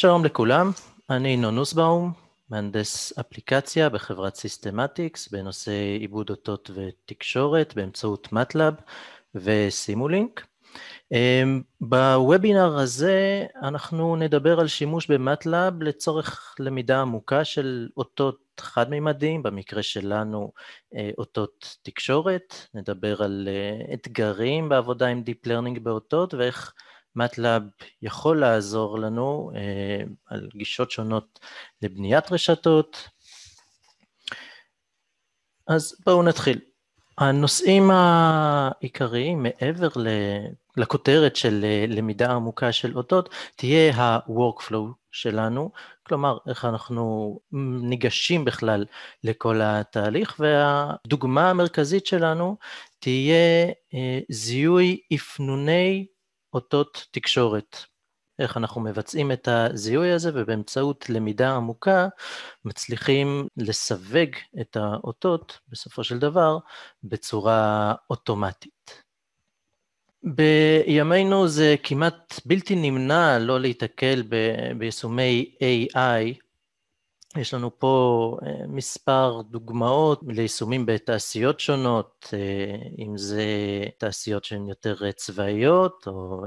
שלום לכולם, אני נון נוסבאום, מהנדס אפליקציה בחברת סיסטמטיקס בנושא עיבוד אותות ותקשורת באמצעות מטלאב וסימולינק. אמ, בוובינר הזה אנחנו נדבר על שימוש במטלאב לצורך למידה עמוקה של אותות חד-מימדיים, במקרה שלנו אה, אותות תקשורת, נדבר על אה, אתגרים בעבודה עם Deep Learning באותות ואיך מטלאב יכול לעזור לנו אה, על גישות שונות לבניית רשתות. אז בואו נתחיל. הנושאים העיקריים מעבר ל... לכותרת של אה, למידה עמוקה של אותות תהיה ה-workflow שלנו, כלומר איך אנחנו ניגשים בכלל לכל התהליך והדוגמה המרכזית שלנו תהיה אה, זיהוי אפנוני אותות תקשורת. איך אנחנו מבצעים את הזיהוי הזה ובאמצעות למידה עמוקה מצליחים לסווג את האותות בסופו של דבר בצורה אוטומטית. בימינו זה כמעט בלתי נמנע לא להיתקל ב- ביישומי AI יש לנו פה אה, מספר דוגמאות ליישומים בתעשיות שונות, אה, אם זה תעשיות שהן יותר אה, צבאיות, או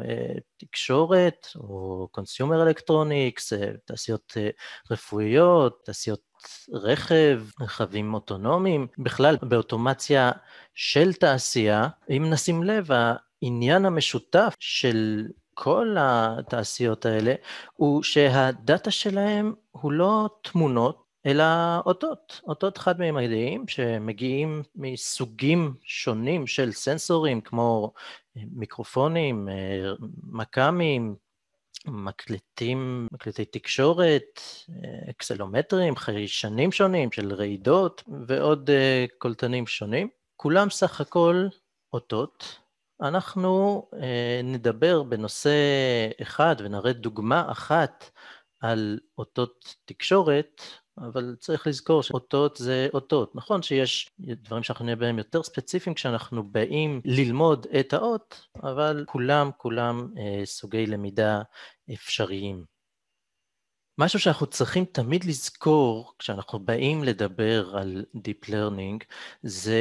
תקשורת, או קונסיומר אלקטרוניקס, תעשיות רפואיות, תעשיות רכב, רכבים אוטונומיים, בכלל באוטומציה של תעשייה, אם נשים לב, העניין המשותף של כל התעשיות האלה, הוא שהדאטה שלהם הוא לא תמונות, אלא אותות, אותות חד-מימדיים שמגיעים מסוגים שונים של סנסורים כמו אה, מיקרופונים, אה, מכ"מים, מקלטים, מקלטי תקשורת, אה, אקסלומטרים, חיישנים שונים של רעידות ועוד קולטנים שונים. כולם סך הכל אותות אנחנו אה, נדבר בנושא אחד ונראה דוגמה אחת על אותות תקשורת, אבל צריך לזכור שאותות זה אותות. נכון שיש דברים שאנחנו נהיה בהם יותר ספציפיים כשאנחנו באים ללמוד את האות, אבל כולם כולם אה, סוגי למידה אפשריים. משהו שאנחנו צריכים תמיד לזכור כשאנחנו באים לדבר על Deep Learning זה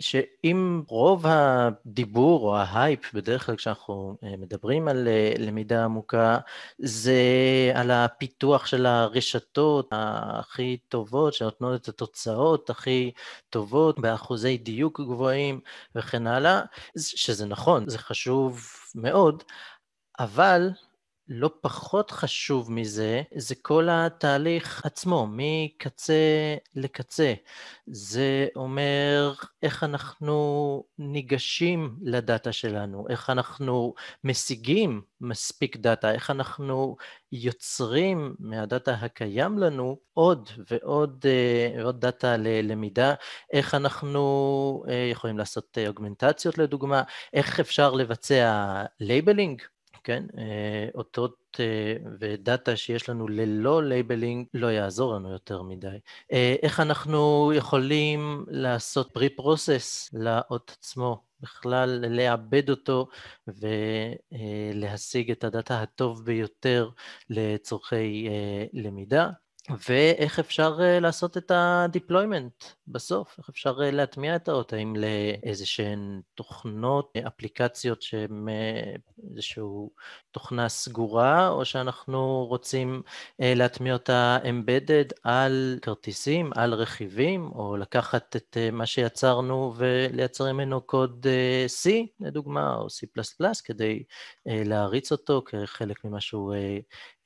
שאם רוב הדיבור או ההייפ בדרך כלל כשאנחנו אה, מדברים על אה, למידה עמוקה זה על הפיתוח של הרשתות הכי טובות שנותנות את התוצאות הכי טובות באחוזי דיוק גבוהים וכן הלאה, שזה נכון, זה חשוב מאוד, אבל לא פחות חשוב מזה, זה כל התהליך עצמו, מקצה לקצה. זה אומר איך אנחנו ניגשים לדאטה שלנו, איך אנחנו משיגים מספיק דאטה, איך אנחנו יוצרים מהדאטה הקיים לנו עוד ועוד, אה, ועוד דאטה ללמידה, איך אנחנו אה, יכולים לעשות אה, אוגמנטציות לדוגמה, איך אפשר לבצע לייבלינג כן? אה, אותות אה, ודאטה שיש לנו ללא לייבלינג לא יעזור לנו יותר מדי. אה, איך אנחנו יכולים לעשות pre-process לאות עצמו? בכלל לעבד אותו ולהשיג את הדאטה הטוב ביותר לצורכי למידה. ואיך אפשר אה, לעשות את ה-deployment בסוף, איך אפשר אה, להטמיע את האות, האם לאיזה שהן תוכנות, אה, אפליקציות שהן איזושהי תוכנה סגורה, או שאנחנו רוצים להטמיע אותה embedded על כרטיסים, על רכיבים, או לקחת את מה שיצרנו ולייצר ממנו קוד C, לדוגמה, או C++, כדי להריץ אותו כחלק ממשהו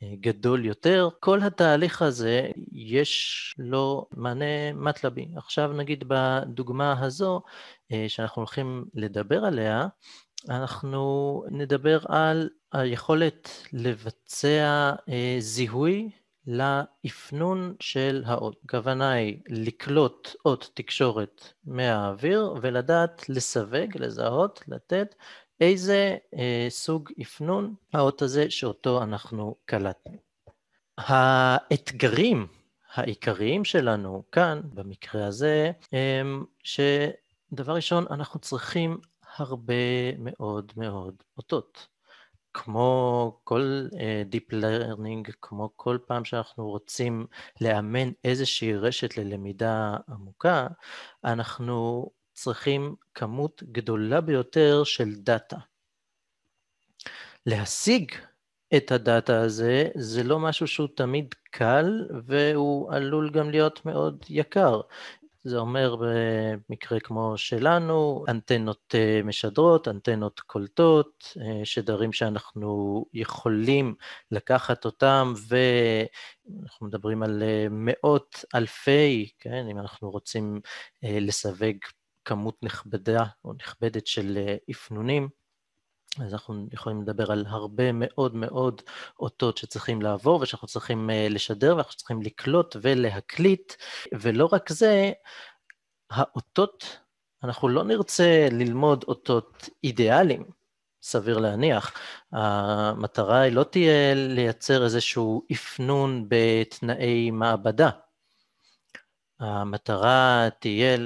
אה, גדול יותר, כל התהליך הזה יש לו מענה מטלבי. עכשיו נגיד בדוגמה הזו אה, שאנחנו הולכים לדבר עליה, אנחנו נדבר על היכולת לבצע אה, זיהוי לאפנון של האות. הכוונה היא לקלוט אות תקשורת מהאוויר ולדעת לסווג, לזהות, לתת איזה אה, סוג אפנון האות הזה שאותו אנחנו קלטנו. האתגרים העיקריים שלנו כאן, במקרה הזה, הם שדבר ראשון, אנחנו צריכים הרבה מאוד מאוד אותות. כמו כל אה, Deep Learning, כמו כל פעם שאנחנו רוצים לאמן איזושהי רשת ללמידה עמוקה, אנחנו צריכים כמות גדולה ביותר של דאטה. להשיג את הדאטה הזה זה לא משהו שהוא תמיד קל והוא עלול גם להיות מאוד יקר. זה אומר במקרה כמו שלנו, אנטנות אה, משדרות, אנטנות קולטות, אה, שדרים שאנחנו יכולים לקחת אותם, ואנחנו מדברים על אה, מאות אלפי, כן, אם אנחנו רוצים לסווג כמות נכבדה או נכבדת של אפנונים, אה, אז אנחנו יכולים לדבר על הרבה מאוד מאוד אותות שצריכים לעבור ושאנחנו צריכים אה, לשדר ואנחנו צריכים לקלוט ולהקליט, ולא רק זה, האותות, אנחנו לא נרצה ללמוד אותות אידיאליים, סביר להניח. המטרה היא לא תהיה לייצר איזשהו אפנון בתנאי מעבדה. המטרה תהיה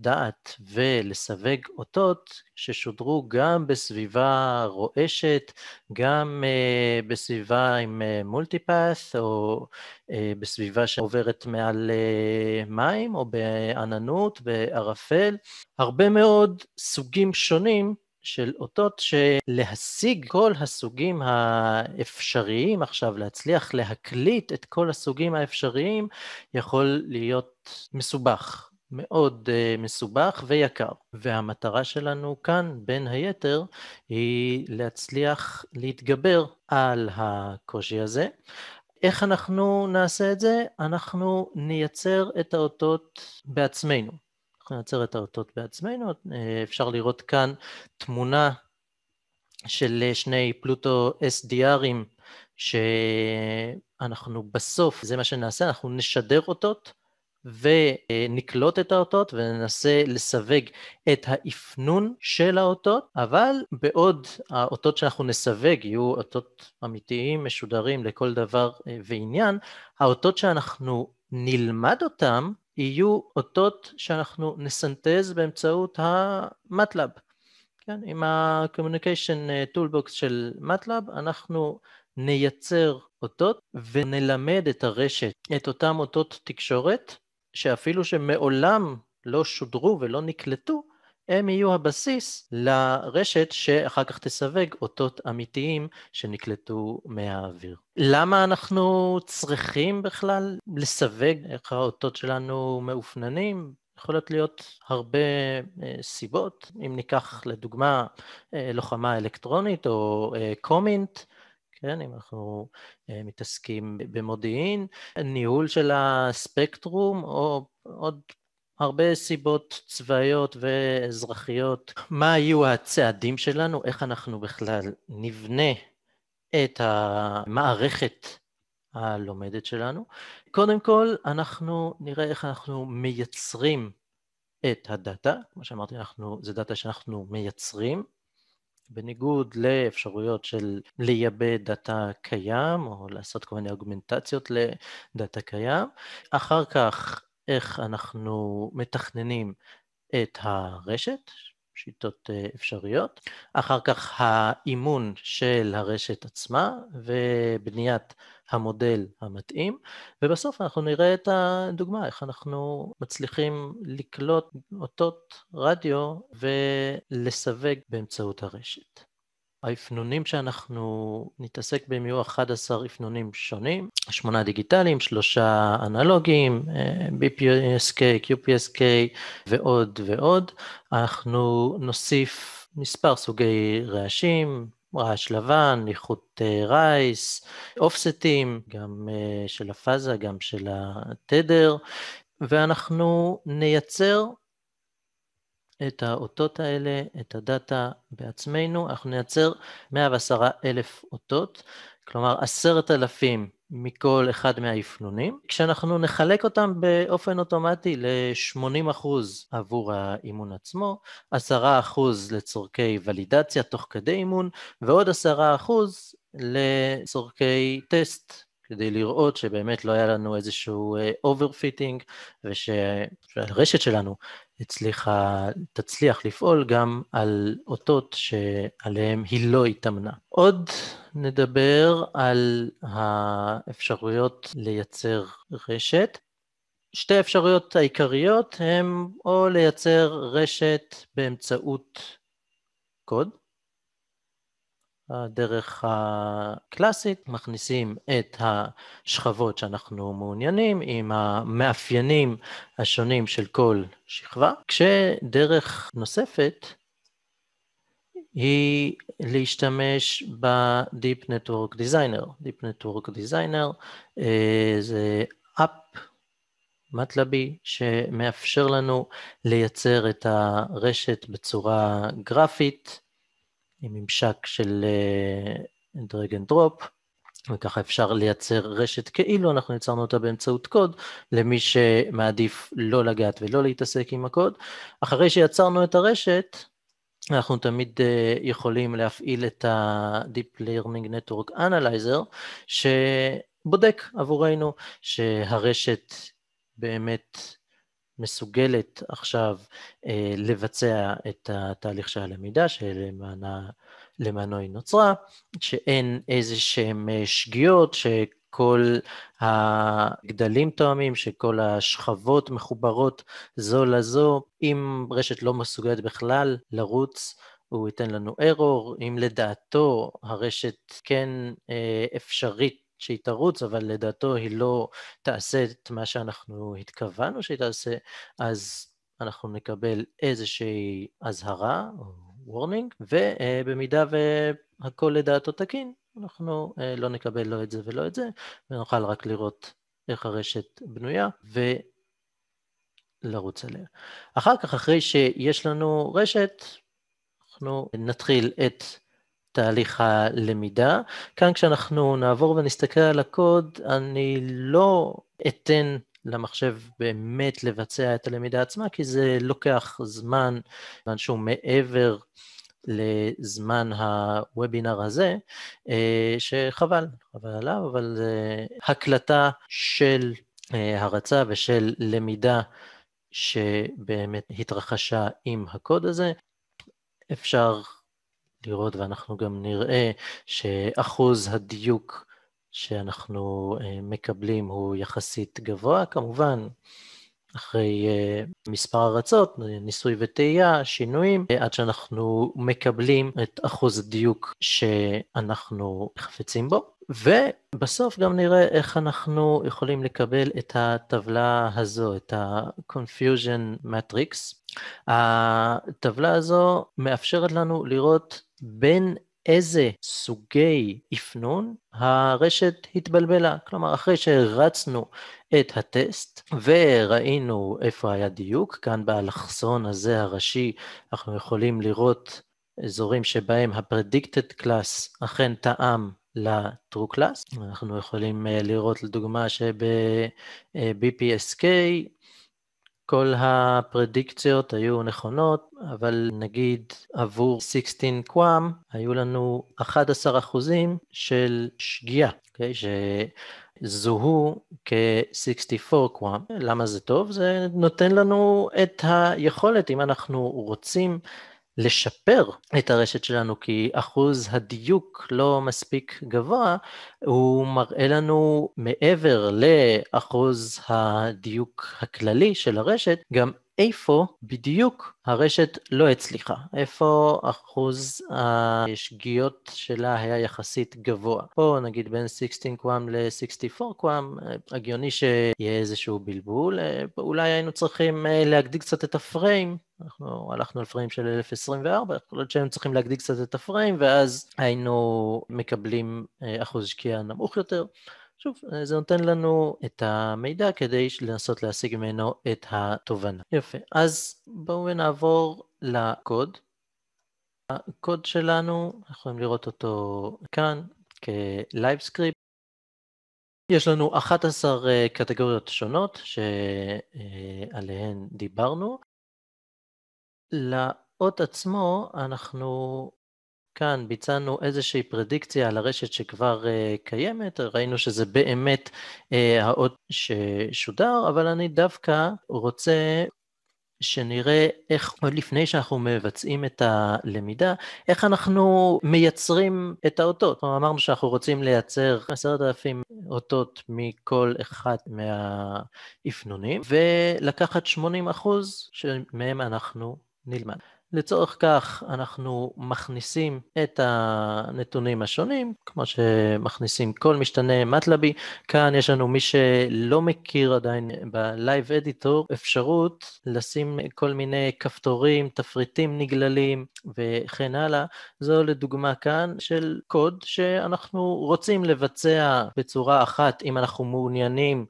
דעת ולסווג אותות ששודרו גם בסביבה רועשת, גם uh, בסביבה עם מולטיפאס, אה, uh, או uh, בסביבה שעוברת מעל uh, מים, או בעננות, בערפל. הרבה מאוד סוגים שונים של אותות שלהשיג כל הסוגים האפשריים עכשיו, להצליח להקליט את כל הסוגים האפשריים, יכול להיות מסובך. מאוד uh, מסובך ויקר. והמטרה שלנו כאן, בין היתר, היא להצליח להתגבר על הקושי הזה. איך אנחנו נעשה את זה? אנחנו נייצר את האותות בעצמנו. אנחנו נייצר את האותות בעצמנו. אה, אפשר לראות כאן תמונה של שני פלוטו SDRים שאנחנו בסוף, זה מה שנעשה, אנחנו נשדר אותות ונקלוט את האותות וננסה לסווג את האפנון של האותות, אבל בעוד האותות שאנחנו נסווג יהיו אותות אמיתיים, משודרים לכל דבר אה, ועניין, האותות שאנחנו נלמד אותם יהיו אותות שאנחנו נסנטז באמצעות המטלאב. כן, עם ה-Communication אה, Toolbox של מטלאב אנחנו נייצר אותות ונלמד את הרשת, את אותם אותות תקשורת שאפילו שמעולם לא שודרו ולא נקלטו, הם יהיו הבסיס לרשת שאחר כך תסווג אותות אמיתיים שנקלטו מהאוויר. למה אנחנו צריכים בכלל לסווג איך האותות שלנו מאופננים? יכולות להיות הרבה אה, סיבות, אם ניקח לדוגמה אה, לוחמה אלקטרונית או אה, קומינט, כן, אם אנחנו אה, מתעסקים במודיעין, ניהול של הספקטרום או עוד הרבה סיבות צבאיות ואזרחיות, מה היו הצעדים שלנו, איך אנחנו בכלל נבנה את המערכת הלומדת שלנו. קודם כל, אנחנו נראה איך אנחנו מייצרים את הדאטה, כמו שאמרתי, אנחנו, זה דאטה שאנחנו מייצרים, בניגוד לאפשרויות של לייבא דאטה קיים או לעשות כל מיני אוגמנטציות לדאטה קיים. אחר כך איך אנחנו מתכננים את הרשת, שיטות אה, אפשריות, אחר כך האימון של הרשת עצמה ובניית המודל המתאים, ובסוף אנחנו נראה את הדוגמה, איך אנחנו מצליחים לקלוט אותות רדיו ולסווג באמצעות הרשת. האפנונים שאנחנו נתעסק בהם יהיו 11 אפנונים שונים, שמונה דיגיטליים, שלושה אנלוגיים, אה, BPSK, QPSK ועוד ועוד. אנחנו נוסיף מספר סוגי רעשים, רעש לבן, איכות רייס, אופסטים, גם אה, של הפאזה, גם של התדר, ואנחנו נייצר את האותות האלה, את הדאטה בעצמנו, אנחנו נייצר 110 אלף אותות, כלומר אלפים מכל אחד מהאפנונים. כשאנחנו נחלק אותם באופן אוטומטי ל-80% עבור האימון עצמו, 10% לצורכי ולידציה תוך כדי אימון, ועוד 10% לצורכי טסט, כדי לראות שבאמת לא היה לנו איזשהו אוברפיטינג, אה, ושהרשת שלנו הצליחה, תצליח לפעול גם על אותות שעליהם היא לא התאמנה. עוד נדבר על האפשרויות לייצר רשת. שתי האפשרויות העיקריות הן או לייצר רשת באמצעות קוד, הדרך הקלאסית, מכניסים את השכבות שאנחנו מעוניינים עם המאפיינים השונים של כל שכבה, כשדרך נוספת היא להשתמש ב-Deep Network Designer. Deep Network Designer זה אפ מטלבי שמאפשר לנו לייצר את הרשת בצורה גרפית. עם ממשק של דרג אנד דרופ, וככה אפשר לייצר רשת כאילו, אנחנו יצרנו אותה באמצעות קוד, למי שמעדיף לא לגעת ולא להתעסק עם הקוד. אחרי שיצרנו את הרשת, אנחנו תמיד אה, יכולים להפעיל את ה-Deep Learning Network Analyzer, שבודק עבורנו שהרשת באמת מסוגלת עכשיו אה, לבצע את התהליך של הלמידה שלמענו היא נוצרה, שאין איזה שהן אה, שגיאות שכל הגדלים תואמים, שכל השכבות מחוברות זו לזו, אם רשת לא מסוגלת בכלל לרוץ הוא ייתן לנו ארור, אם לדעתו הרשת כן אה, אפשרית שהיא תרוץ, אבל לדעתו היא לא תעשה את מה שאנחנו התכוונו שהיא תעשה, אז אנחנו נקבל איזושהי אזהרה או וורנינג, ובמידה והכל לדעתו תקין, אנחנו אה, לא נקבל לא את זה ולא את זה, ונוכל רק לראות איך הרשת בנויה, ולרוץ עליה. אחר כך, אחרי שיש לנו רשת, אנחנו נתחיל את תהליך הלמידה. כאן כשאנחנו נעבור ונסתכל על הקוד, אני לא אתן למחשב באמת לבצע את הלמידה עצמה, כי זה לוקח זמן, זמן שהוא מעבר לזמן הוובינר הזה, אה, שחבל, חבל עליו, אבל זה הקלטה של אה, הרצה ושל למידה שבאמת התרחשה עם הקוד הזה. אפשר לראות ואנחנו גם נראה שאחוז הדיוק שאנחנו אה, מקבלים הוא יחסית גבוה, כמובן אחרי אה, מספר ארצות, ניסוי וטעייה, שינויים, אה, עד שאנחנו מקבלים את אחוז הדיוק שאנחנו חפצים בו. ובסוף גם נראה איך אנחנו יכולים לקבל את הטבלה הזו, את ה-confusion matrix. הטבלה הזו מאפשרת לנו לראות בין איזה סוגי אפנון הרשת התבלבלה. כלומר, אחרי שהרצנו את הטסט וראינו איפה היה דיוק, כאן באלכסון הזה הראשי אנחנו יכולים לראות אזורים שבהם ה-predicted class אכן טעם ל-true class. אנחנו יכולים אה, לראות לדוגמה שב-BPSK אה, כל הפרדיקציות היו נכונות, אבל נגיד עבור 16 qam היו לנו 11 של שגיאה, okay, אוקיי? שזוהו כ-64 qam למה זה טוב? זה נותן לנו את היכולת, אם אנחנו רוצים לשפר את הרשת שלנו, כי אחוז הדיוק לא מספיק גבוה, הוא מראה לנו מעבר לאחוז הדיוק הכללי של הרשת, גם איפה בדיוק הרשת לא הצליחה, איפה אחוז השגיאות שלה היה יחסית גבוה. פה נגיד בין 16 קוואם ל-64 קוואם, הגיוני שיהיה איזשהו בלבול, אה, אולי היינו צריכים אה, להגדיל קצת את הפריים. אנחנו הלכנו לפריים של 1024, יכול להיות שהיינו צריכים להגדיל קצת את הפריים ואז היינו מקבלים אה, אחוז שקיעה נמוך יותר. שוב, אה, זה נותן לנו את המידע כדי לנסות להשיג ממנו את התובנה. יפה, אז בואו נעבור לקוד. הקוד שלנו, יכולים לראות אותו כאן כ-LiveScript. יש לנו 11 אה, קטגוריות שונות שעליהן אה, דיברנו. לאות עצמו אנחנו כאן ביצענו איזושהי פרדיקציה על הרשת שכבר uh, קיימת, ראינו שזה באמת uh, האות ששודר, אבל אני דווקא רוצה שנראה איך עוד לפני שאנחנו מבצעים את הלמידה, איך אנחנו מייצרים את האותות. כלומר, אמרנו שאנחנו רוצים לייצר עשרת אלפים אותות מכל אחד מהאפנונים, ולקחת 80 אחוז שמהם אנחנו נלמד. לצורך כך אנחנו מכניסים את הנתונים השונים, כמו שמכניסים כל משתנה מטלבי. כאן יש לנו מי שלא מכיר עדיין בלייב אדיטור אפשרות לשים כל מיני כפתורים, תפריטים נגללים וכן הלאה. זו לדוגמה כאן של קוד שאנחנו רוצים לבצע בצורה אחת אם אנחנו מעוניינים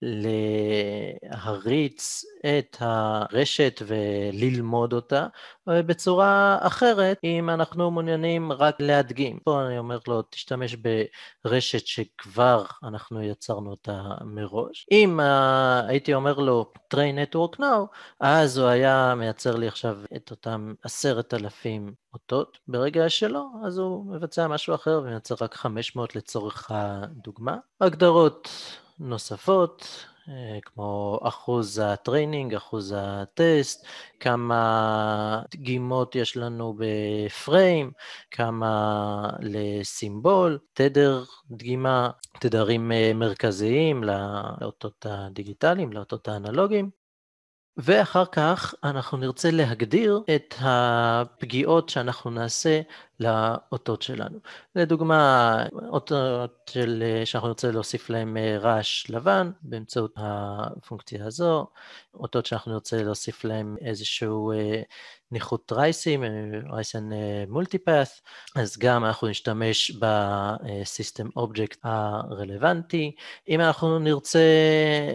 להריץ את הרשת וללמוד אותה, בצורה בצורה אחרת אם אנחנו מעוניינים רק להדגים. פה אני אומר לו תשתמש ברשת שכבר אנחנו יצרנו אותה מראש. אם uh, הייתי אומר לו train network now, אז הוא היה מייצר לי עכשיו את אותם עשרת אלפים אותות. ברגע שלא, אז הוא מבצע משהו אחר ומייצר רק 500 לצורך הדוגמה. הגדרות נוספות, כמו אחוז הטריינינג, אחוז הטסט, כמה דגימות יש לנו בפריים, כמה לסימבול, תדר דגימה, תדרים אה, מרכזיים לאותות הדיגיטליים, לאותות האנלוגיים. ואחר כך אנחנו נרצה להגדיר את הפגיעות שאנחנו נעשה לאותות שלנו. לדוגמה, אותות של, שאנחנו נרצה להוסיף להם אה, רעש לבן באמצעות הפונקציה הזו, אותות שאנחנו נרצה להוסיף להם איזשהו אה, ניחות רייסים, אה, רייסן מולטיפאס, אז גם אנחנו נשתמש בסיסטם אובייקט הרלוונטי. אם אנחנו נרצה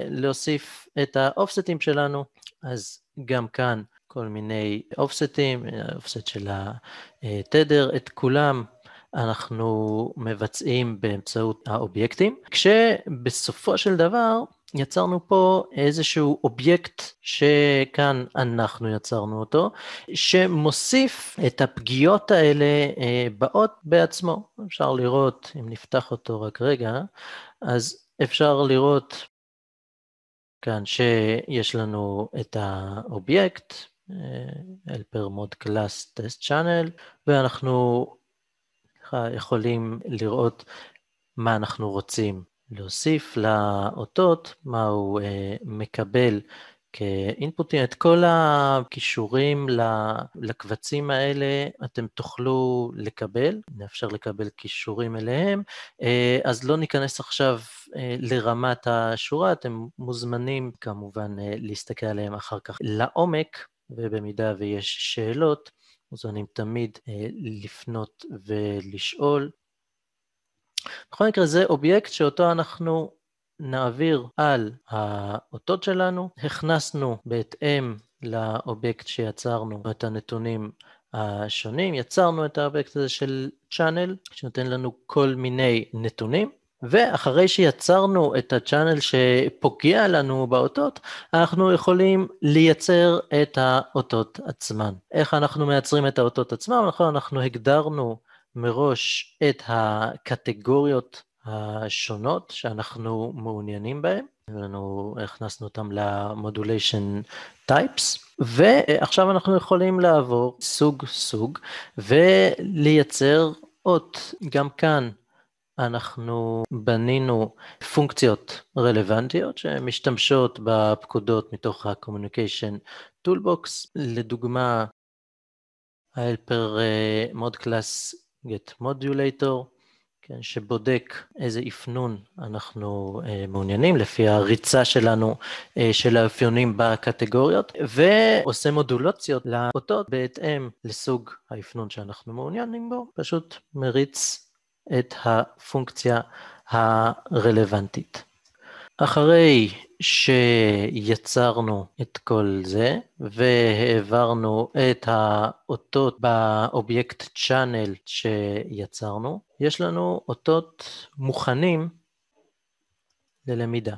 להוסיף את האופסטים שלנו, אז גם כאן כל מיני אופסטים, אופסט אה, של התדר, את כולם אנחנו מבצעים באמצעות האובייקטים, כשבסופו של דבר יצרנו פה איזשהו אובייקט שכאן אנחנו יצרנו אותו, שמוסיף את הפגיעות האלה אה, באות בעצמו. אפשר לראות, אם נפתח אותו רק רגע, אז אפשר לראות כאן שיש לנו את האובייקט, helper אה, mod קלאס טסט צ'אנל, ואנחנו יכולים לראות מה אנחנו רוצים להוסיף לאותות, מה הוא אה, מקבל כאינפוטים. את כל הכישורים לקבצים האלה אתם תוכלו לקבל, נאפשר לקבל כישורים אליהם, אה, אז לא ניכנס עכשיו לרמת השורה, אתם מוזמנים כמובן להסתכל עליהם אחר כך לעומק. ובמידה ויש שאלות, מוזמנים תמיד אה, לפנות ולשאול. בכל מקרה זה אובייקט שאותו אנחנו נעביר על האותות שלנו, הכנסנו בהתאם לאובייקט שיצרנו את הנתונים השונים, יצרנו את האובייקט הזה של channel שנותן לנו כל מיני נתונים ואחרי שיצרנו את הצ'אנל שפוגע לנו באותות, אנחנו יכולים לייצר את האותות עצמן. איך אנחנו מייצרים את האותות עצמם? נכון, אנחנו הגדרנו מראש את הקטגוריות השונות שאנחנו מעוניינים בהן. לנו, הכנסנו אותם למודוליישן טייפס, ועכשיו אנחנו יכולים לעבור סוג סוג ולייצר אות. גם כאן אנחנו בנינו פונקציות רלוונטיות שמשתמשות בפקודות מתוך ה-Communication Toolbox. לדוגמה, ההלפר מוד אה, קלאס get modulator, כן, שבודק איזה אפנון אנחנו uh, מעוניינים לפי הריצה שלנו uh, של האפיונים בקטגוריות, ועושה מודולוציות לאותות בהתאם לסוג האפנון שאנחנו מעוניינים בו, פשוט מריץ את הפונקציה הרלוונטית. אחרי שיצרנו את כל זה והעברנו את האותות באובייקט צ'אנל שיצרנו, יש לנו אותות מוכנים ללמידה.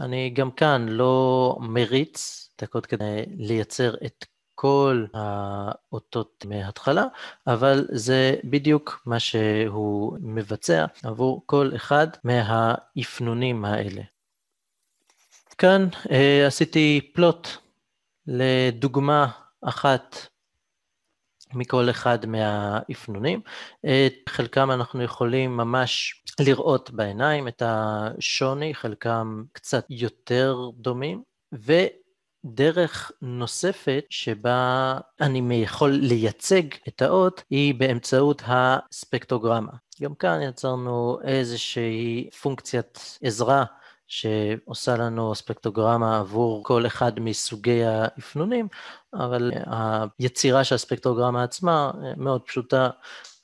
אני גם כאן לא מריץ הקוד כדי לייצר את כל האותות מההתחלה, אבל זה בדיוק מה שהוא מבצע עבור כל אחד מהאפנונים האלה. כאן אה, עשיתי פלוט לדוגמה אחת מכל אחד מהאפנונים. את חלקם אנחנו יכולים ממש לראות בעיניים את השוני, חלקם קצת יותר דומים, ו... דרך נוספת שבה אני יכול לייצג את האות היא באמצעות הספקטרוגרמה. גם כאן יצרנו איזושהי פונקציית עזרה שעושה לנו ספקטרוגרמה עבור כל אחד מסוגי האפנונים, אבל היצירה של הספקטרוגרמה עצמה מאוד פשוטה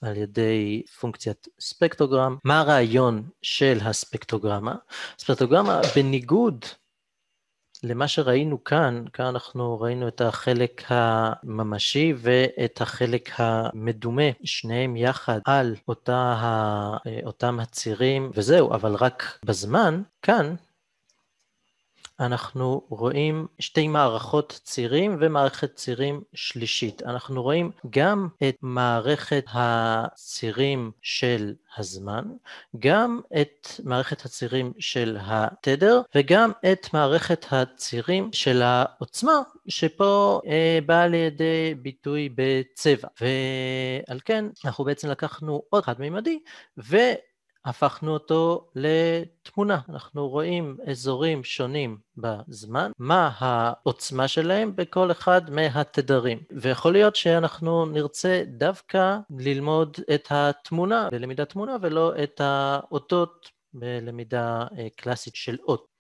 על ידי פונקציית ספקטוגרם. מה הרעיון של הספקטוגרמה? ספקטוגרמה, בניגוד למה שראינו כאן, כאן אנחנו ראינו את החלק הממשי ואת החלק המדומה, שניהם יחד על אותה, אה, אותם הצירים וזהו, אבל רק בזמן, כאן אנחנו רואים שתי מערכות צירים ומערכת צירים שלישית. אנחנו רואים גם את מערכת הצירים של הזמן, גם את מערכת הצירים של התדר וגם את מערכת הצירים של העוצמה שפה אה, באה לידי ביטוי בצבע. ועל כן אנחנו בעצם לקחנו עוד חד מימדי ו... הפכנו אותו לתמונה. אנחנו רואים אזורים שונים בזמן, מה העוצמה שלהם בכל אחד מהתדרים. ויכול להיות שאנחנו נרצה דווקא ללמוד את התמונה בלמידת תמונה ולא את האותות בלמידה אה, קלאסית של אות.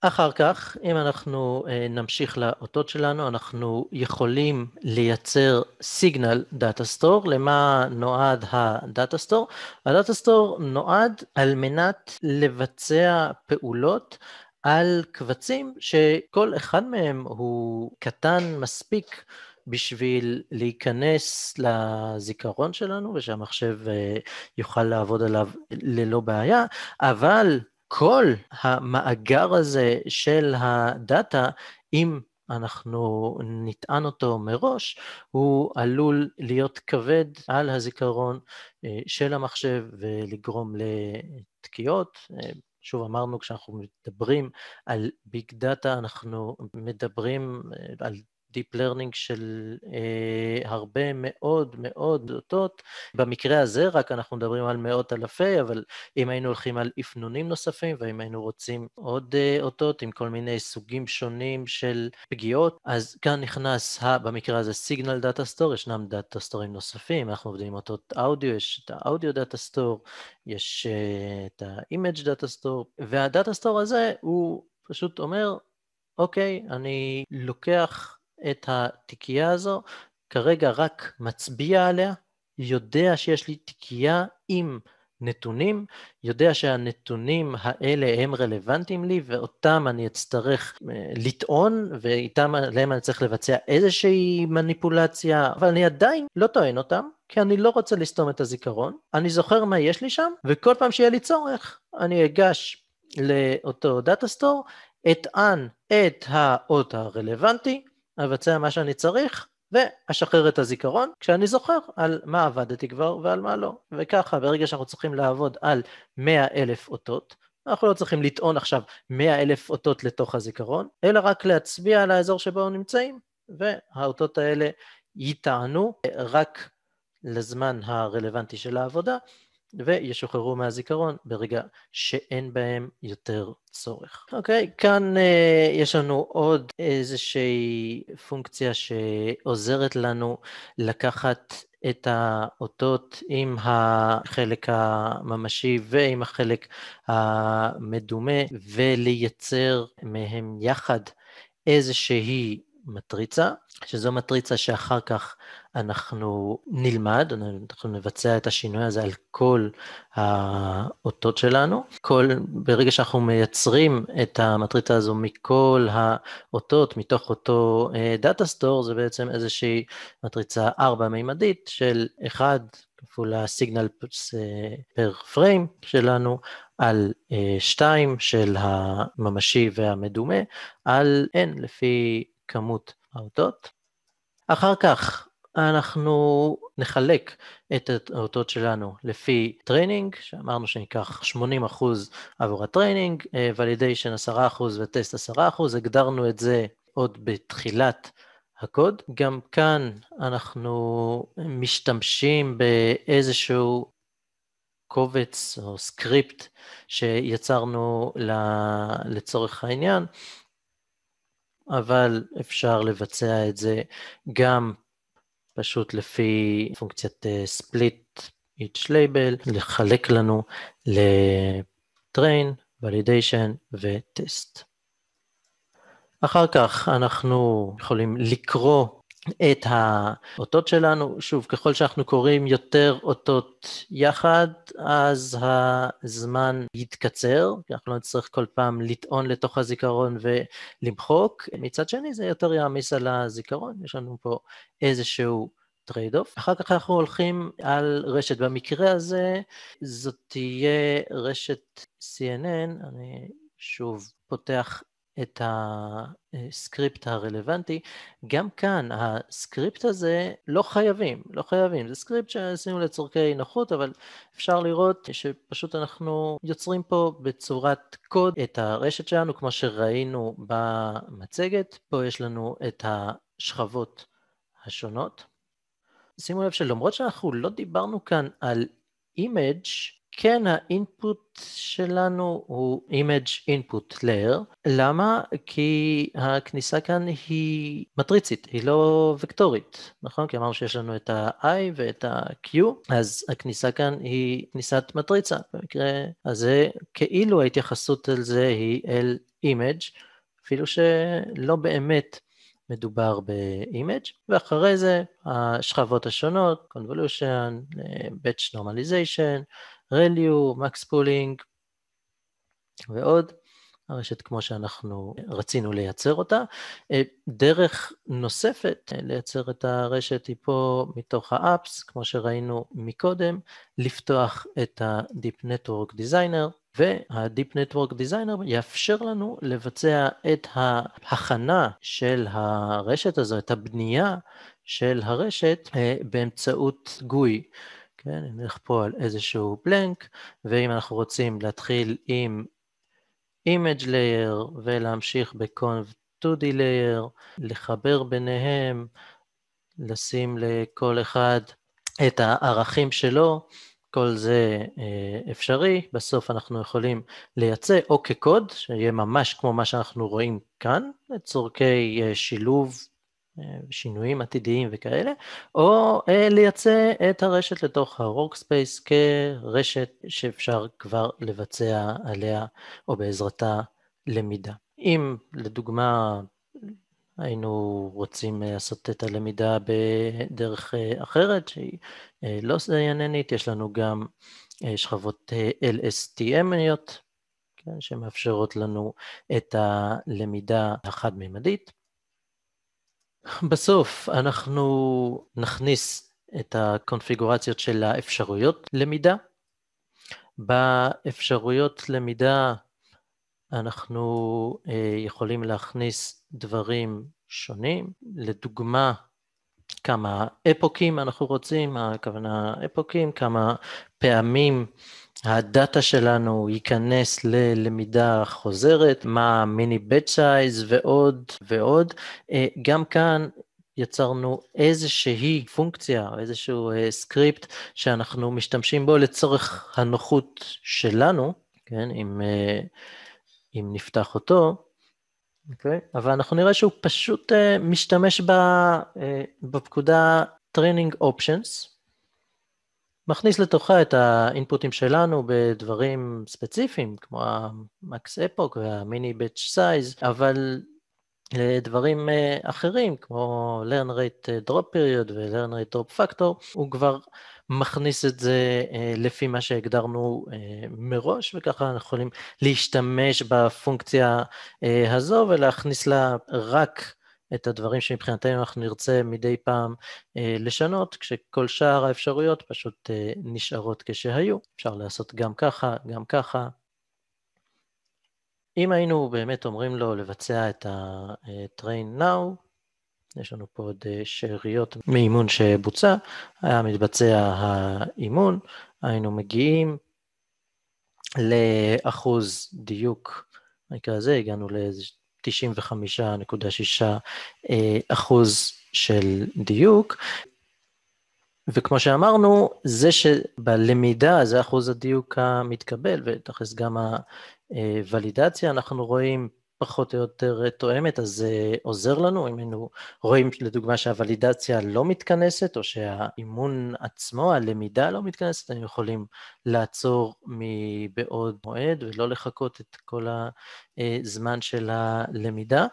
אחר כך, אם אנחנו אה, נמשיך לאותות שלנו, אנחנו יכולים לייצר סיגנל דאטה סטור, למה נועד הדאטה סטור? הדאטה סטור נועד על מנת לבצע פעולות על קבצים שכל אחד מהם הוא קטן מספיק בשביל להיכנס לזיכרון שלנו ושהמחשב אה, יוכל לעבוד עליו ללא בעיה, אבל כל המאגר הזה של הדאטה, אם אנחנו נטען אותו מראש, הוא עלול להיות כבד על הזיכרון אה, של המחשב ולגרום לתקיעות. אה, שוב אמרנו, כשאנחנו מדברים על ביג דאטה, אנחנו מדברים אה, על דיפ לרנינג של אה, הרבה מאוד מאוד דוטות. במקרה הזה רק אנחנו מדברים על מאות אלפי, אבל אם היינו הולכים על אפנונים נוספים, ואם היינו רוצים עוד אה, אותות עם כל מיני סוגים שונים של פגיעות, אז כאן נכנס, ה, במקרה הזה, סיגנל דאטה סטור, ישנם דאטה סטורים נוספים, אנחנו עובדים עם אותות אודיו, יש את האודיו דאטה סטור, יש אה, את האימג' דאטה סטור, והדאטה סטור הזה הוא פשוט אומר, אוקיי, אני לוקח את התיקייה הזו, כרגע רק מצביע עליה, יודע שיש לי תיקייה עם נתונים, יודע שהנתונים האלה הם רלוונטיים לי ואותם אני אצטרך אה, לטעון ואיתם עליהם אני צריך לבצע איזושהי מניפולציה, אבל אני עדיין לא טוען אותם, כי אני לא רוצה לסתום את הזיכרון, אני זוכר מה יש לי שם וכל פעם שיהיה לי צורך אני אגש לאותו דאטה סטור, אטען את האות הרלוונטי, אבצע מה שאני צריך, ואשחרר את הזיכרון כשאני זוכר על מה עבדתי כבר ועל מה לא. וככה, ברגע שאנחנו צריכים לעבוד על 100 אלף אותות, אנחנו לא צריכים לטעון עכשיו 100 אלף אותות לתוך הזיכרון, אלא רק להצביע על האזור שבו הם נמצאים, והאותות האלה ייטענו רק לזמן הרלוונטי של העבודה, וישוחררו מהזיכרון ברגע שאין בהם יותר צורך. אוקיי, כאן אה, יש לנו עוד איזושהי פונקציה שעוזרת לנו לקחת את האותות עם החלק הממשי ועם החלק המדומה ולייצר מהם יחד איזושהי מטריצה, שזו מטריצה שאחר כך אנחנו נלמד, אנחנו נבצע את השינוי הזה על כל האותות שלנו. כל, ברגע שאנחנו מייצרים את המטריצה הזו מכל האותות, מתוך אותו דאטה uh, סטור, זה בעצם איזושהי מטריצה ארבע-מימדית של אחד כפול הסיגנל פר פריים שלנו, על 2 אה, uh, של הממשי והמדומה, על n לפי כמות האותות. אחר כך אנחנו נחלק את האותות שלנו לפי טריינינג, שאמרנו שניקח 80% עבור הטריינינג, אה, ולידיישן 10% וטסט 10%, הגדרנו את זה עוד בתחילת הקוד. גם כאן אנחנו משתמשים באיזשהו קובץ או סקריפט שיצרנו לצורך העניין, אבל אפשר לבצע את זה גם פשוט לפי פונקציית אה, split each label, לחלק לנו ל-train, validation ו-test. אחר כך אנחנו יכולים לקרוא את האותות שלנו. שוב, ככל שאנחנו קוראים יותר אותות יחד, אז הזמן יתקצר, כי אנחנו לא נצטרך כל פעם לטעון לתוך הזיכרון ולמחוק. מצד שני, זה יותר יעמיס על הזיכרון, יש לנו פה איזשהו טרייד אוף. אחר כך אנחנו הולכים על רשת. במקרה הזה, זאת תהיה רשת CNN, אני שוב פותח את הסקריפט הרלוונטי. גם כאן הסקריפט הזה לא חייבים, לא חייבים, זה סקריפט שעשינו לצורכי נוחות, אבל אפשר לראות שפשוט אנחנו יוצרים פה בצורת קוד את הרשת שלנו, כמו שראינו במצגת, פה יש לנו את השכבות השונות. שימו לב שלמרות שאנחנו לא דיברנו כאן על אימג' כן, האינפוט שלנו הוא image input layer. למה? כי הכניסה כאן היא מטריצית, היא לא וקטורית, נכון? כי אמרנו שיש לנו את ה-i ואת ה-q, אז הכניסה כאן היא כניסת מטריצה. במקרה הזה, כאילו ההתייחסות על זה היא אל image, אפילו שלא באמת מדובר ב-image, ואחרי זה השכבות השונות, convolution, batch normalization, רליו, מקס פולינג ועוד, הרשת כמו שאנחנו רצינו לייצר אותה. אה, דרך נוספת אה, לייצר את הרשת היא פה מתוך האפס, כמו שראינו מקודם, לפתוח את ה-Deep Network Designer, וה-Deep Network Designer יאפשר לנו לבצע את ההכנה של הרשת הזו, את הבנייה של הרשת אה, באמצעות גוי. כן, נלך פה על איזשהו בלנק, ואם אנחנו רוצים להתחיל עם image layer ולהמשיך ב-conv 2D layer, לחבר ביניהם, לשים לכל אחד את הערכים שלו, כל זה אה, אפשרי, בסוף אנחנו יכולים לייצא או כקוד, שיהיה ממש כמו מה שאנחנו רואים כאן, לצורכי אה, שילוב שינויים עתידיים וכאלה, או אה, לייצא את הרשת לתוך ה-Workspace כרשת שאפשר כבר לבצע עליה או בעזרתה למידה. אם לדוגמה היינו רוצים אה, לעשות את הלמידה בדרך אה, אחרת שהיא לא סייננית, יש לנו גם שכבות LSTMיות כן, שמאפשרות לנו את הלמידה החד-מימדית. בסוף אנחנו נכניס את הקונפיגורציות של האפשרויות למידה. באפשרויות למידה אנחנו אה, יכולים להכניס דברים שונים. לדוגמה, כמה אפוקים אנחנו רוצים, הכוונה אפוקים, כמה פעמים הדאטה שלנו ייכנס ללמידה חוזרת, מה מיני בט סייז ועוד ועוד. אה, גם כאן יצרנו איזושהי פונקציה, איזשהו אה, סקריפט שאנחנו משתמשים בו לצורך הנוחות שלנו, כן, אם, אה, אם נפתח אותו, אוקיי? Okay. אבל אנחנו נראה שהוא פשוט משתמש ב, בפקודה Training Options, מכניס לתוכה את האינפוטים שלנו בדברים ספציפיים, כמו ה-Max המקס וה-Mini Batch Size, אבל לדברים אה, אה, אחרים, כמו learn rate אה, drop period ו-learn rate drop factor, הוא כבר מכניס את זה לפי מה שהגדרנו מראש, וככה אנחנו יכולים להשתמש בפונקציה הזו ולהכניס לה רק את הדברים שמבחינתנו אנחנו נרצה מדי פעם אה, לשנות, כשכל שאר האפשרויות פשוט אה, נשארות כשהיו. אפשר לעשות גם ככה, גם ככה. אם היינו באמת אומרים לו לבצע את ה-train אה, now, יש לנו פה עוד אה, שאריות מאימון שבוצע, היה מתבצע האימון, היינו מגיעים לאחוז דיוק, נקרא לזה, הגענו לאיזה 95.6 אחוז של דיוק. וכמו שאמרנו, זה שבלמידה זה אחוז הדיוק המתקבל, ותכלס גם הוולידציה, אה, אנחנו רואים פחות או יותר אה, תואמת, אז זה אה, עוזר לנו, אם היינו רואים לדוגמה שהוולידציה לא מתכנסת, או שהאימון עצמו, הלמידה לא מתכנסת, היינו יכולים לעצור מבעוד מועד ולא לחכות את כל הזמן אה, של הלמידה.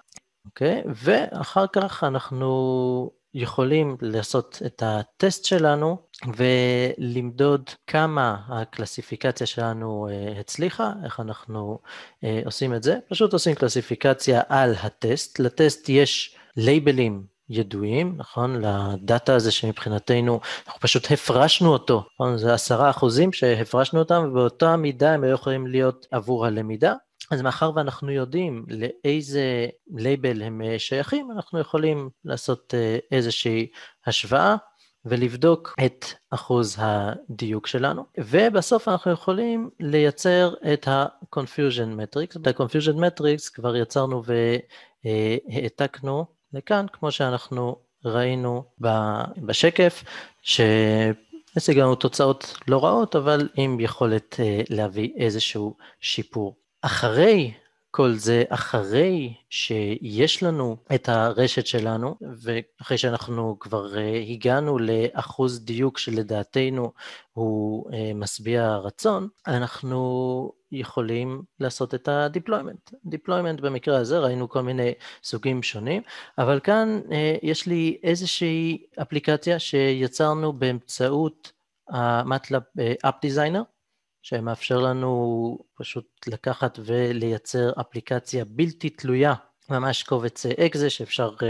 אוקיי? ואחר כך אנחנו יכולים לעשות את הטסט שלנו ולמדוד כמה הקלסיפיקציה שלנו אה, הצליחה, איך אנחנו אה, עושים את זה. פשוט עושים קלסיפיקציה על הטסט. לטסט יש לייבלים ידועים, נכון? לדאטה הזה שמבחינתנו, אנחנו פשוט הפרשנו אותו, נכון? זה עשרה אחוזים שהפרשנו אותם, ובאותה מידה הם היו יכולים להיות עבור הלמידה. אז מאחר ואנחנו יודעים לאיזה לייבל הם אה, שייכים, אנחנו יכולים לעשות אה, איזושהי השוואה ולבדוק את אחוז הדיוק שלנו, ובסוף אנחנו יכולים לייצר את ה-confusion matrix. את ה-confusion matrix כבר יצרנו והעתקנו אה, לכאן, כמו שאנחנו ראינו בשקף, ש... השיג לנו תוצאות לא רעות, אבל עם יכולת להביא איזשהו שיפור. אחרי כל זה, אחרי שיש לנו את הרשת שלנו, ואחרי שאנחנו כבר אה, הגענו לאחוז דיוק שלדעתנו הוא אה, משביע רצון, אנחנו יכולים לעשות את ה-deployment. deployment במקרה הזה, ראינו כל מיני סוגים שונים, אבל כאן אה, יש לי איזושהי אפליקציה שיצרנו באמצעות המטלאב אפ דיזיינר, שמאפשר לנו פשוט לקחת ולייצר אפליקציה בלתי תלויה ממש קובץ אה, אקזה שאפשר uh,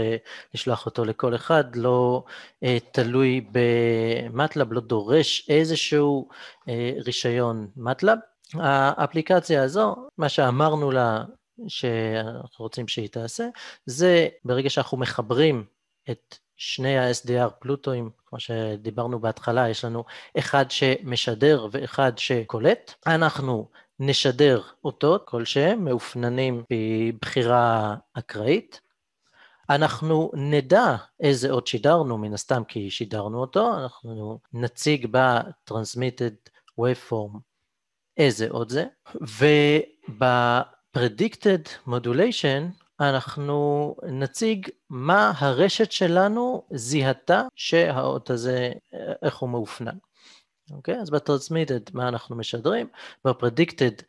לשלוח אותו לכל אחד, לא uh, תלוי במטלאב, לא דורש איזשהו uh, רישיון מטלאב. האפליקציה הזו, מה שאמרנו לה שאנחנו רוצים שהיא תעשה, זה ברגע שאנחנו מחברים את שני ה-SDR פלוטואים, כמו שדיברנו בהתחלה, יש לנו אחד שמשדר ואחד שקולט. אנחנו נשדר אותות כלשהם, מאופננים בבחירה אקראית. אנחנו נדע איזה אות שידרנו, מן הסתם כי שידרנו אותו, אנחנו נציג ב-transmitted waveform איזה אות זה, וב-predicted modulation אנחנו נציג מה הרשת שלנו זיהתה שהאות הזה, אה, איך הוא מאופנן. אוקיי? Okay? אז ב-transmitted מה אנחנו משדרים, ב-predicted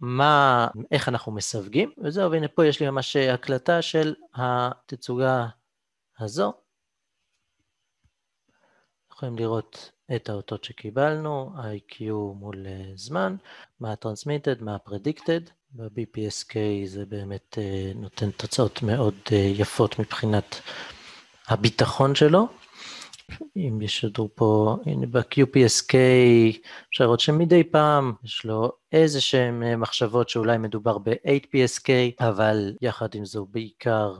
מה, איך אנחנו מסווגים, וזהו, והנה פה יש לי ממש הקלטה של התצוגה הזו. יכולים לראות את האותות שקיבלנו, IQ מול אה, זמן, מה ה-transmitted, מה ה-predicted. ב-BPSK זה באמת אה, נותן תוצאות מאוד אה, יפות מבחינת הביטחון שלו. אם ישדרו פה, הנה ב-QPSK אפשר לראות שמדי פעם יש לו איזה שהן אה, מחשבות שאולי מדובר ב-8PSK, אבל יחד עם זו בעיקר,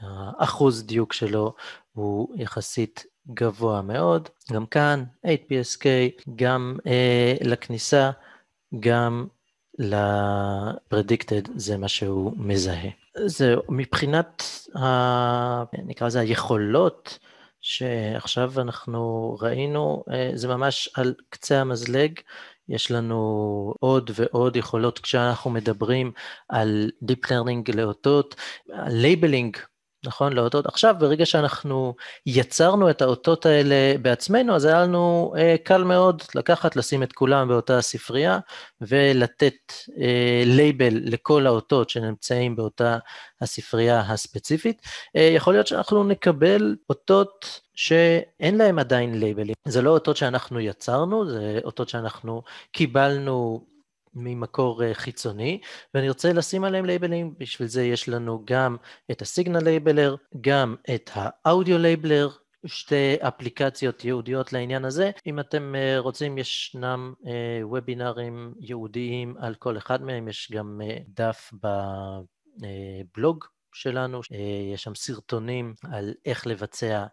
האחוז דיוק שלו הוא יחסית גבוה מאוד. גם כאן 8PSK, גם אה, לכניסה, גם ל-predicted זה מה שהוא מזהה. זה מבחינת, ה... נקרא לזה היכולות, שעכשיו אנחנו ראינו, אה, זה ממש על קצה המזלג, יש לנו עוד ועוד יכולות כשאנחנו מדברים על Deep Learning לאותות, ה-labeling נכון? לאותות. עכשיו, ברגע שאנחנו יצרנו את האותות האלה בעצמנו, אז היה לנו אה, קל מאוד לקחת, לשים את כולם באותה הספרייה, ולתת אה, לייבל לכל האותות שנמצאים באותה הספרייה הספציפית. אה, יכול להיות שאנחנו נקבל אותות שאין להם עדיין לייבלים. זה לא אותות שאנחנו יצרנו, זה אותות שאנחנו קיבלנו ממקור אה, חיצוני, ואני רוצה לשים עליהם לייבלים, בשביל זה יש לנו גם את הסיגנל לייבלר, גם את האודיו לייבלר, שתי אפליקציות ייעודיות לעניין הזה. אם אתם אה, רוצים, ישנם אה, וובינארים ייעודיים על כל אחד מהם, יש גם דף בבלוג שלנו, יש שם סרטונים על איך לבצע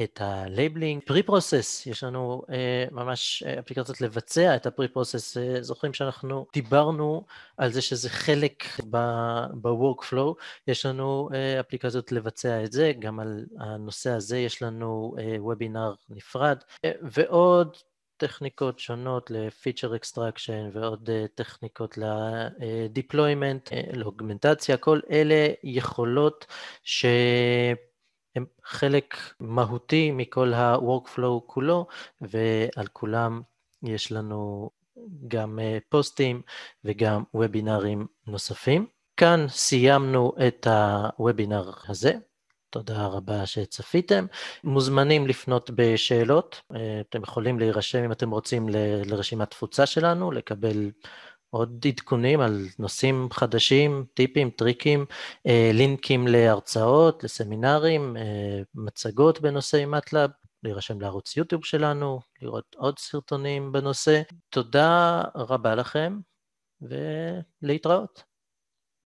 את ה-labeling, pre-process, יש לנו uh, ממש אה, אפליקציות לבצע את ה-pre-process, אה, זוכרים שאנחנו דיברנו על זה שזה חלק ב-workflow, יש לנו uh, אפליקציות לבצע את זה, גם על הנושא הזה יש לנו uh, וובינר נפרד, uh, ועוד טכניקות שונות ל-feature extraction ועוד טכניקות ל-deployment, לאוגמנטציה, כל אלה יכולות ש... הם חלק מהותי מכל ה-workflow כולו, ועל כולם יש לנו גם אה, פוסטים וגם וובינארים נוספים. כאן סיימנו את הוובינר הזה. תודה רבה שצפיתם. מוזמנים לפנות בשאלות. אה, אתם יכולים להירשם אם אתם רוצים לרשימת תפוצה שלנו, לקבל עוד עדכונים על נושאים חדשים, טיפים, טריקים, אה, לינקים להרצאות, לסמינרים, אה, מצגות בנושאי מטלאב, להירשם לערוץ יוטיוב שלנו, לראות עוד סרטונים בנושא. תודה רבה לכם ולהתראות.